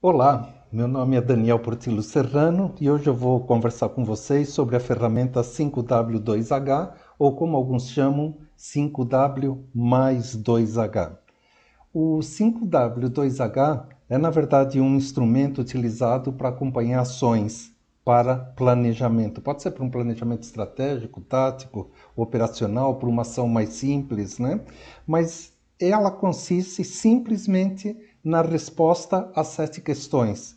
Olá, meu nome é Daniel Portillo Serrano e hoje eu vou conversar com vocês sobre a ferramenta 5W2H, ou como alguns chamam, 5W mais 2H. O 5W2H é, na verdade, um instrumento utilizado para acompanhar ações para planejamento. Pode ser para um planejamento estratégico, tático, operacional, para uma ação mais simples, né? Mas ela consiste simplesmente na resposta às sete questões.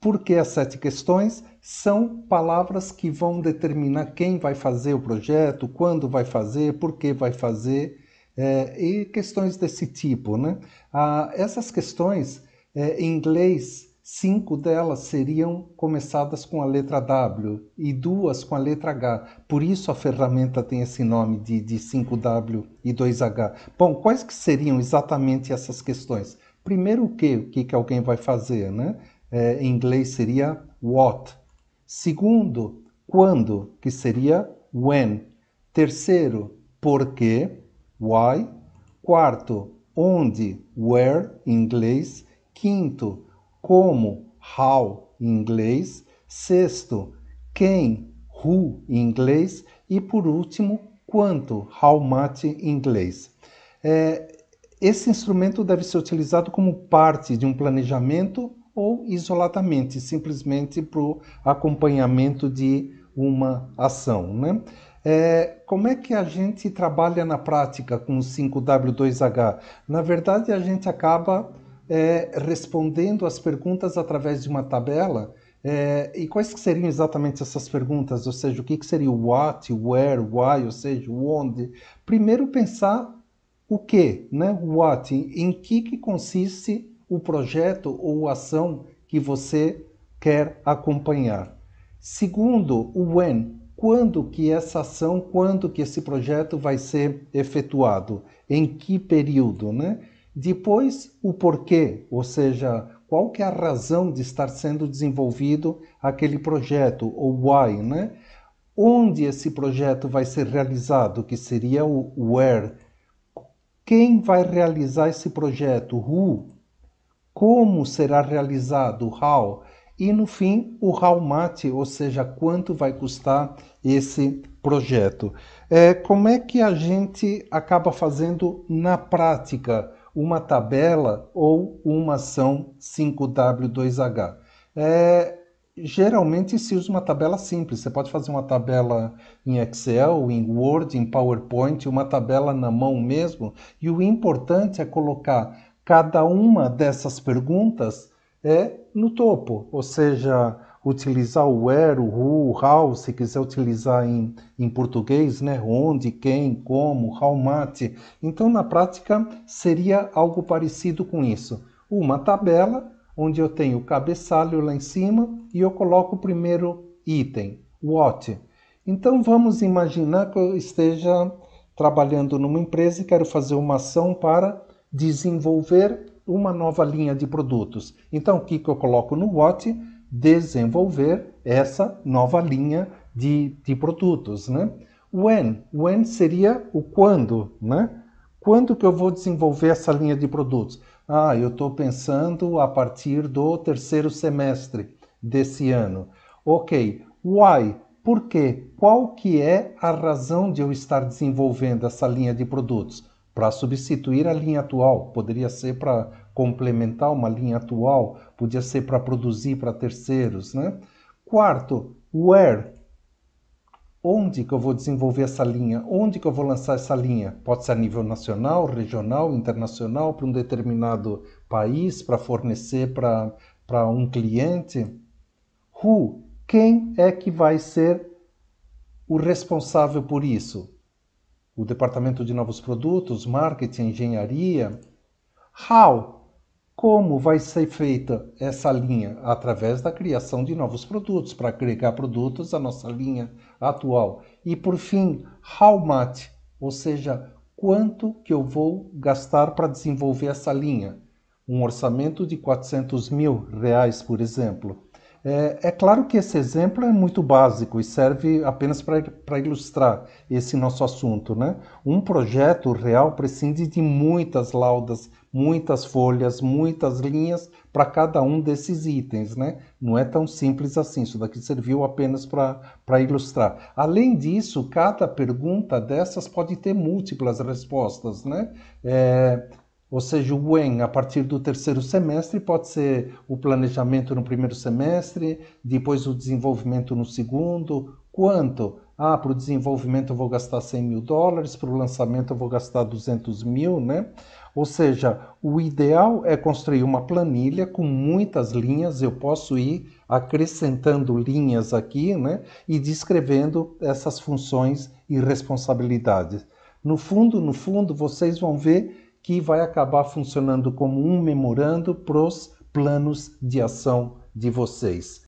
Porque as sete questões são palavras que vão determinar quem vai fazer o projeto, quando vai fazer, por que vai fazer, é, e questões desse tipo. Né? Ah, essas questões, é, em inglês, cinco delas seriam começadas com a letra W e duas com a letra H. Por isso a ferramenta tem esse nome de, de 5W e 2H. Bom, quais que seriam exatamente essas questões? Primeiro o que? O que, que alguém vai fazer, né? É, em inglês seria what. Segundo, quando, que seria when. Terceiro, porquê, why. Quarto, onde, where, em inglês. Quinto, como, how, em inglês. Sexto, quem, who, em inglês. E por último, quanto, how much, em inglês. É, esse instrumento deve ser utilizado como parte de um planejamento ou isoladamente, simplesmente para o acompanhamento de uma ação. Né? É, como é que a gente trabalha na prática com o 5W2H? Na verdade, a gente acaba é, respondendo as perguntas através de uma tabela. É, e quais que seriam exatamente essas perguntas? Ou seja, o que, que seria o what, where, why, ou seja, o onde? Primeiro pensar o que, né? What, em que, que consiste o projeto ou ação que você quer acompanhar. Segundo, o when, quando que essa ação, quando que esse projeto vai ser efetuado, em que período, né? Depois, o porquê, ou seja, qual que é a razão de estar sendo desenvolvido aquele projeto, ou why, né? Onde esse projeto vai ser realizado, que seria o where, quem vai realizar esse projeto? Who? Como será realizado? How? E no fim, o how much, ou seja, quanto vai custar esse projeto. É, como é que a gente acaba fazendo na prática uma tabela ou uma ação 5W2H? É, geralmente se usa uma tabela simples. Você pode fazer uma tabela em Excel, em Word, em PowerPoint, uma tabela na mão mesmo. E o importante é colocar cada uma dessas perguntas é no topo, ou seja, utilizar o where, o who, o how, se quiser utilizar em, em português, né? onde, quem, como, how much. Então, na prática, seria algo parecido com isso. Uma tabela onde eu tenho o cabeçalho lá em cima e eu coloco o primeiro item, what. Então vamos imaginar que eu esteja trabalhando numa empresa e quero fazer uma ação para desenvolver uma nova linha de produtos. Então o que, que eu coloco no what? Desenvolver essa nova linha de, de produtos, né? When, when seria o quando, né? Quando que eu vou desenvolver essa linha de produtos? Ah, eu estou pensando a partir do terceiro semestre desse ano. Ok, why? Por quê? Qual que é a razão de eu estar desenvolvendo essa linha de produtos? Para substituir a linha atual, poderia ser para complementar uma linha atual, podia ser para produzir para terceiros, né? Quarto, where? onde que eu vou desenvolver essa linha, onde que eu vou lançar essa linha. Pode ser a nível nacional, regional, internacional, para um determinado país, para fornecer para um cliente. Who, quem é que vai ser o responsável por isso? O departamento de novos produtos, marketing, engenharia. How, como vai ser feita essa linha? Através da criação de novos produtos, para agregar produtos à nossa linha atual. E por fim, how much? Ou seja, quanto que eu vou gastar para desenvolver essa linha? Um orçamento de 400 mil reais, por exemplo. É, é, claro que esse exemplo é muito básico e serve apenas para ilustrar esse nosso assunto. Né? Um projeto real prescinde de muitas laudas, muitas folhas, muitas linhas para cada um desses itens. Né? Não é tão simples assim, isso daqui serviu apenas para ilustrar. Além disso, cada pergunta dessas pode ter múltiplas respostas. Né? É, ou seja, o WEN, a partir do terceiro semestre, pode ser o planejamento no primeiro semestre, depois o desenvolvimento no segundo. Quanto? Ah, para o desenvolvimento eu vou gastar 100 mil dólares, para o lançamento eu vou gastar 200 mil, né? Ou seja, o ideal é construir uma planilha com muitas linhas, eu posso ir acrescentando linhas aqui, né? E descrevendo essas funções e responsabilidades. No fundo, no fundo, vocês vão ver que vai acabar funcionando como um memorando para os planos de ação de vocês.